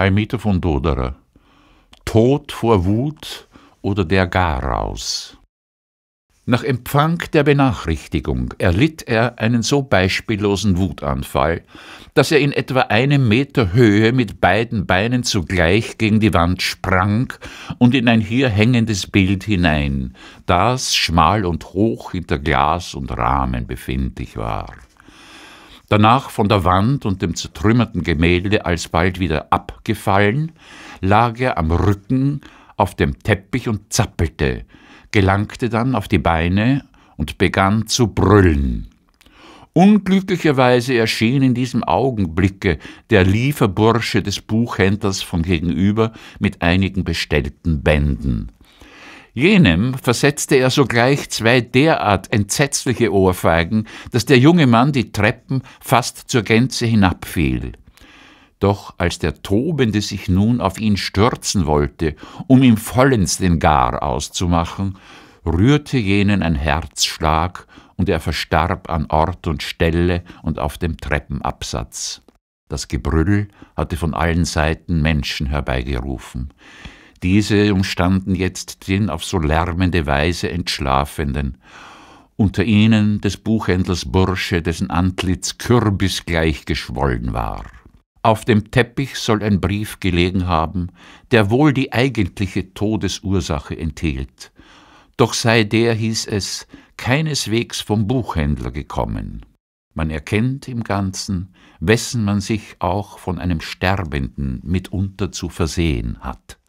Heimete von Doderer. Tod vor Wut oder der Garaus. Nach Empfang der Benachrichtigung erlitt er einen so beispiellosen Wutanfall, dass er in etwa einem Meter Höhe mit beiden Beinen zugleich gegen die Wand sprang und in ein hier hängendes Bild hinein, das schmal und hoch hinter Glas und Rahmen befindlich war. Danach von der Wand und dem zertrümmerten Gemälde alsbald wieder abgefallen, lag er am Rücken auf dem Teppich und zappelte, gelangte dann auf die Beine und begann zu brüllen. Unglücklicherweise erschien in diesem Augenblicke der Lieferbursche des Buchhändlers von gegenüber mit einigen bestellten Bänden. Jenem versetzte er sogleich zwei derart entsetzliche Ohrfeigen, dass der junge Mann die Treppen fast zur Gänze hinabfiel. Doch als der Tobende sich nun auf ihn stürzen wollte, um ihm vollends den Gar auszumachen, rührte jenen ein Herzschlag, und er verstarb an Ort und Stelle und auf dem Treppenabsatz. Das Gebrüll hatte von allen Seiten Menschen herbeigerufen. Diese umstanden jetzt den auf so lärmende Weise Entschlafenden. Unter ihnen des Buchhändlers Bursche, dessen Antlitz kürbisgleich geschwollen war. Auf dem Teppich soll ein Brief gelegen haben, der wohl die eigentliche Todesursache enthielt. Doch sei der, hieß es, keineswegs vom Buchhändler gekommen. Man erkennt im Ganzen, wessen man sich auch von einem Sterbenden mitunter zu versehen hat.